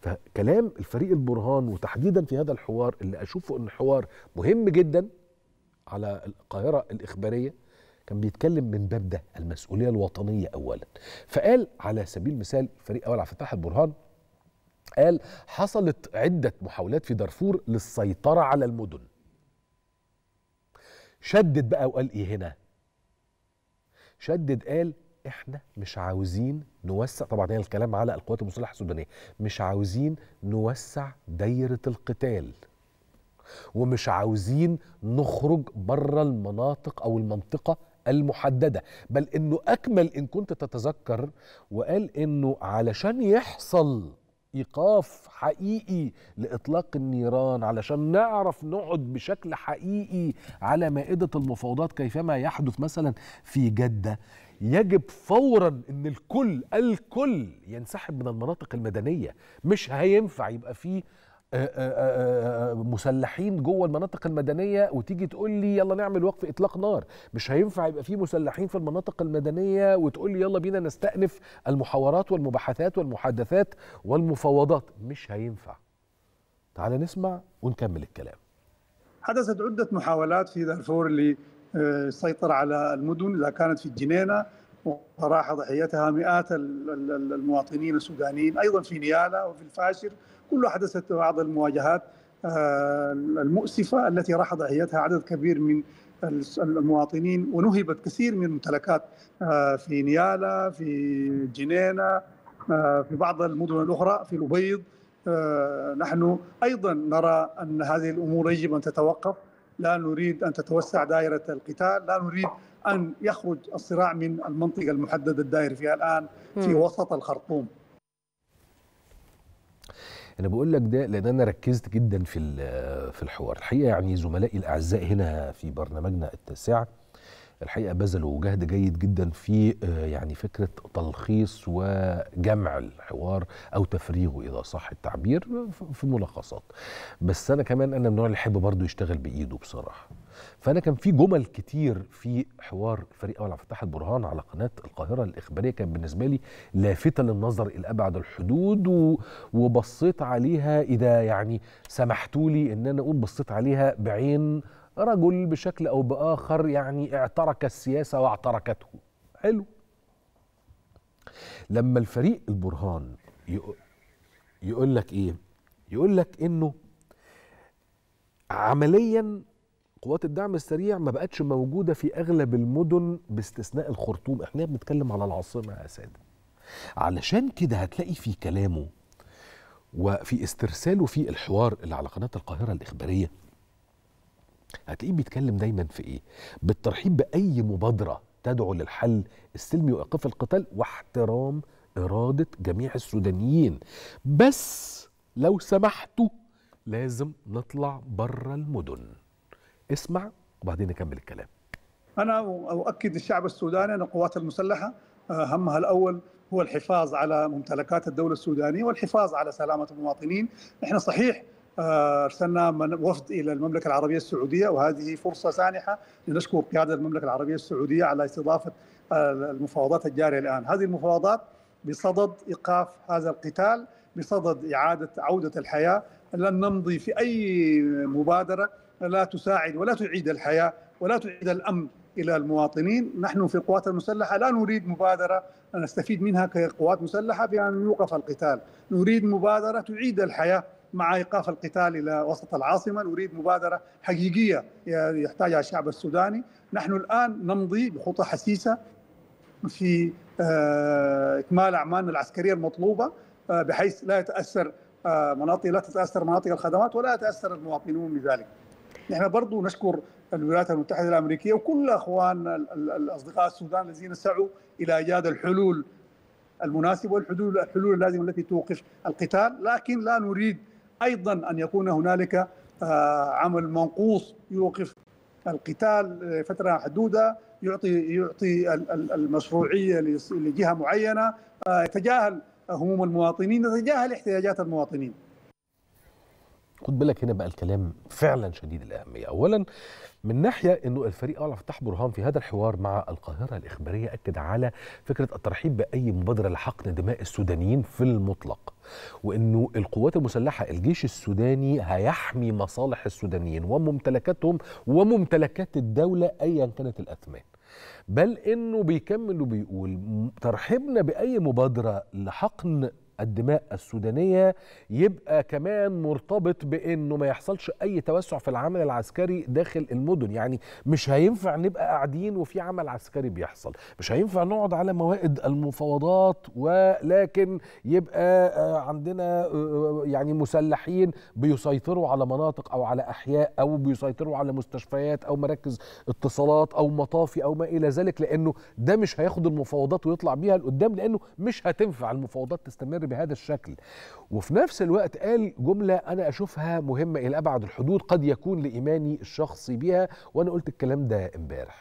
فكلام الفريق البرهان وتحديدا في هذا الحوار اللي اشوفه ان حوار مهم جدا على القاهره الاخباريه كان بيتكلم من باب ده المسؤوليه الوطنيه اولا فقال على سبيل المثال فريق اول عبد الفتاح البرهان قال حصلت عده محاولات في دارفور للسيطره على المدن شدد بقى وقال ايه هنا شدد قال احنا مش عاوزين نوسع طبعا هي الكلام على القوات المسلحه السودانيه مش عاوزين نوسع دايره القتال ومش عاوزين نخرج بره المناطق او المنطقه المحدده بل انه اكمل ان كنت تتذكر وقال انه علشان يحصل ايقاف حقيقي لاطلاق النيران علشان نعرف نقعد بشكل حقيقي على مائده المفاوضات كيفما يحدث مثلا في جده يجب فورا ان الكل الكل ينسحب من المناطق المدنيه مش هينفع يبقى فيه آه، آه، آه، مسلحين جوه المناطق المدنيه وتيجي تقول لي يلا نعمل وقف اطلاق نار مش هينفع يبقى في مسلحين في المناطق المدنيه وتقول لي يلا بينا نستأنف المحاورات والمباحثات والمحادثات والمفاوضات مش هينفع تعال نسمع ونكمل الكلام حدثت عدة محاولات في دارفور للسيطرة على المدن إذا كانت في الجنينة وراح ضحيتها مئات المواطنين السودانيين ايضا في نيالا وفي الفاشر كلها حدثت بعض المواجهات آه، المؤسفه التي راح ضحيتها عدد كبير من المواطنين ونهبت كثير من الممتلكات آه، في نيالا في جنينه آه، في بعض المدن الاخرى في الابيض نحن ايضا نرى ان هذه الامور يجب ان تتوقف لا نريد أن تتوسع دائرة القتال لا نريد أن يخرج الصراع من المنطقة المحددة الدائر فيها الآن في وسط الخرطوم انا بقول لك ده لان انا ركزت جدا في في الحوار الحقيقه يعني زملائي الاعزاء هنا في برنامجنا التاسع الحقيقه بذلوا جهد جيد جدا في آه، يعني فكره تلخيص وجمع الحوار او تفريغه اذا صح التعبير في ملخصات بس انا كمان انا من النوع اللي يحب برضه يشتغل بايده بصراحه فانا كان في جمل كتير في حوار فريق اول عبد الفتاح البرهان على قناه القاهره الاخباريه كان بالنسبه لي لافته للنظر الى ابعد الحدود و... وبصيت عليها اذا يعني سمحتوا لي ان انا اقول بصيت عليها بعين رجل بشكل او باخر يعني اعترك السياسه واعتركته حلو لما الفريق البرهان يقول لك ايه يقول لك انه عمليا قوات الدعم السريع ما بقتش موجوده في اغلب المدن باستثناء الخرطوم احنا بنتكلم على العاصمه يا ساده علشان كده هتلاقي في كلامه وفي استرساله في الحوار اللي على قناه القاهره الاخباريه هتلاقيه بيتكلم دايما في ايه بالترحيب باي مبادره تدعو للحل السلمي وايقاف القتال واحترام اراده جميع السودانيين بس لو سمحتوا لازم نطلع بره المدن اسمع وبعدين نكمل الكلام أنا أؤكد الشعب السوداني أن القوات المسلحة آه، همها الأول هو الحفاظ على ممتلكات الدولة السودانية والحفاظ على سلامة المواطنين نحن صحيح آه، ارسلنا وفد الى المملكه العربيه السعوديه وهذه فرصه سانحه لنشكر قياده المملكه العربيه السعوديه على استضافه آه، المفاوضات الجاريه الان، هذه المفاوضات بصدد ايقاف هذا القتال، بصدد اعاده عوده الحياه، لن نمضي في اي مبادره لا تساعد ولا تعيد الحياه ولا تعيد الامن الى المواطنين، نحن في القوات المسلحه لا نريد مبادره نستفيد منها كقوات مسلحه بان يوقف القتال، نريد مبادره تعيد الحياه مع ايقاف القتال الى وسط العاصمه، نريد مبادره حقيقيه يحتاجها الشعب السوداني، نحن الان نمضي بخطى حسيسه في آه، اكمال اعمالنا العسكريه المطلوبه آه، بحيث لا يتاثر آه، مناطق لا تتاثر مناطق الخدمات ولا يتاثر المواطنون بذلك. نحن برضو نشكر الولايات المتحده الامريكيه وكل اخواننا الاصدقاء السودان الذين سعوا الى ايجاد الحلول المناسبه والحلول الحلول اللازمه التي توقف القتال، لكن لا نريد ايضا ان يكون هنالك آه، عمل منقوص يوقف القتال فتره محدوده يعطي يعطي المشروعيه لجهه معينه آه، يتجاهل هموم المواطنين يتجاهل احتياجات المواطنين خد بالك هنا بقى الكلام فعلا شديد الاهميه اولا من ناحيه انه الفريق اعلى فتح برهان في هذا الحوار مع القاهره الاخباريه اكد على فكره الترحيب باي مبادره لحقن دماء السودانيين في المطلق وانه القوات المسلحه الجيش السوداني هيحمي مصالح السودانيين وممتلكاتهم وممتلكات الدوله ايا كانت الاثمان بل انه بيكمل وبيقول ترحيبنا باي مبادره لحقن الدماء السودانية يبقى كمان مرتبط بأنه ما يحصلش أي توسع في العمل العسكري داخل المدن يعني مش هينفع نبقى قاعدين وفي عمل عسكري بيحصل مش هينفع نقعد على موائد المفاوضات ولكن يبقى آه، عندنا آه، آه، يعني مسلحين بيسيطروا على مناطق أو على أحياء أو بيسيطروا على مستشفيات أو مراكز اتصالات أو مطافي أو ما إلى ذلك لأنه ده مش هياخد المفاوضات ويطلع بيها لقدام لأنه مش هتنفع المفاوضات تستمر بهذا الشكل وفي نفس الوقت قال جملة أنا أشوفها مهمة إلى أبعد الحدود قد يكون لإيماني الشخصي بها وأنا قلت الكلام ده امبارح